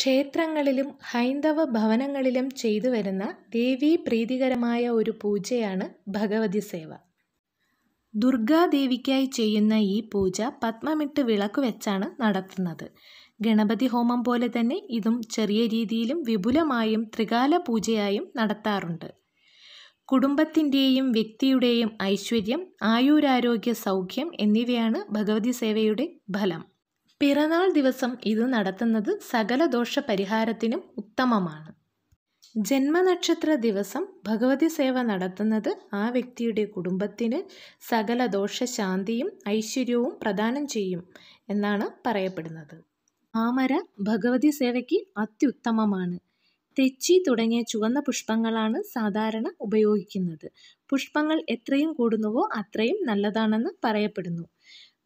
ക്ഷേത്രങ്ങളിലും ഹൈന്ദവ ഭവനങ്ങളിലും ചെയ്തു വരുന്ന ദേവീ പ്രീതികരമായ ഒരു പൂജയാണ് ഭഗവതി സേവ ദുർഗാദേവിക്കായി ചെയ്യുന്ന ഈ പൂജ പത്മമിട്ട് വിളക്ക് വെച്ചാണ് നടത്തുന്നത് ഗണപതി ഹോമം പോലെ തന്നെ ഇതും ചെറിയ രീതിയിലും വിപുലമായും ത്രികാല പൂജയായും നടത്താറുണ്ട് കുടുംബത്തിൻ്റെയും വ്യക്തിയുടെയും ഐശ്വര്യം ആയുരാരോഗ്യ സൗഖ്യം എന്നിവയാണ് ഭഗവതി സേവയുടെ ഫലം പിറന്നാൾ ദിവസം ഇത് നടത്തുന്നത് സകല ദോഷ പരിഹാരത്തിനും ഉത്തമമാണ് ജന്മനക്ഷത്ര ദിവസം ഭഗവതി സേവ നടത്തുന്നത് ആ വ്യക്തിയുടെ കുടുംബത്തിന് സകല ദോഷശാന്തിയും ഐശ്വര്യവും പ്രദാനം ചെയ്യും എന്നാണ് പറയപ്പെടുന്നത് ആമര ഭഗവതി സേവയ്ക്ക് അത്യുത്തമമാണ് തെച്ചി തുടങ്ങിയ ചുവന്ന പുഷ്പങ്ങളാണ് സാധാരണ ഉപയോഗിക്കുന്നത് പുഷ്പങ്ങൾ എത്രയും കൂടുന്നുവോ അത്രയും നല്ലതാണെന്ന് പറയപ്പെടുന്നു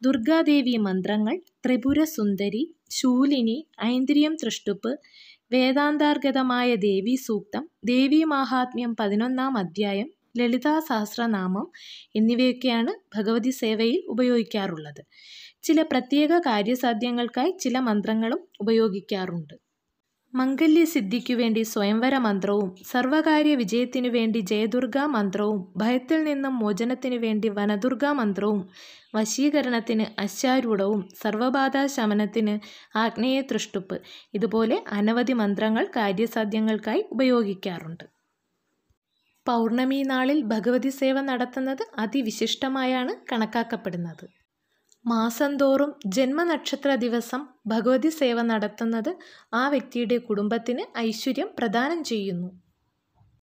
ദുർഗാദേവി മന്ത്രങ്ങൾ ത്രിപുര സുന്ദരി ശൂലിനി ഐന്ദ്രിയം തൃഷ്ടുപ്പ് വേദാന്താർഗതമായ ദേവി സൂക്തം ദേവി മാഹാത്മ്യം പതിനൊന്നാം അധ്യായം ലളിതാ സഹസ്രനാമം എന്നിവയൊക്കെയാണ് ഭഗവതി സേവയിൽ ഉപയോഗിക്കാറുള്ളത് ചില പ്രത്യേക കാര്യസാധ്യങ്ങൾക്കായി ചില മന്ത്രങ്ങളും ഉപയോഗിക്കാറുണ്ട് മംഗല്യസിദ്ധിക്കു വേണ്ടി സ്വയംവര മന്ത്രവും സർവകാര്യ വിജയത്തിനു വേണ്ടി ജയദുർഗാ മന്ത്രവും ഭയത്തിൽ നിന്നും മോചനത്തിനു വേണ്ടി വനദുർഗാ മന്ത്രവും വശീകരണത്തിന് അശ്വാരൂഢവും സർവബാധാ ശമനത്തിന് ആഗ്നേയ തൃഷ്ടുപ്പ് ഇതുപോലെ അനവധി മന്ത്രങ്ങൾ കാര്യസാധ്യങ്ങൾക്കായി ഉപയോഗിക്കാറുണ്ട് പൗർണമി നാളിൽ ഭഗവതി സേവ നടത്തുന്നത് അതിവിശിഷ്ടമായാണ് കണക്കാക്കപ്പെടുന്നത് മാസംതോറും ജന്മനക്ഷത്ര ദിവസം ഭഗവതി സേവ നടത്തുന്നത് ആ വ്യക്തിയുടെ കുടുംബത്തിന് ഐശ്വര്യം പ്രദാനം ചെയ്യുന്നു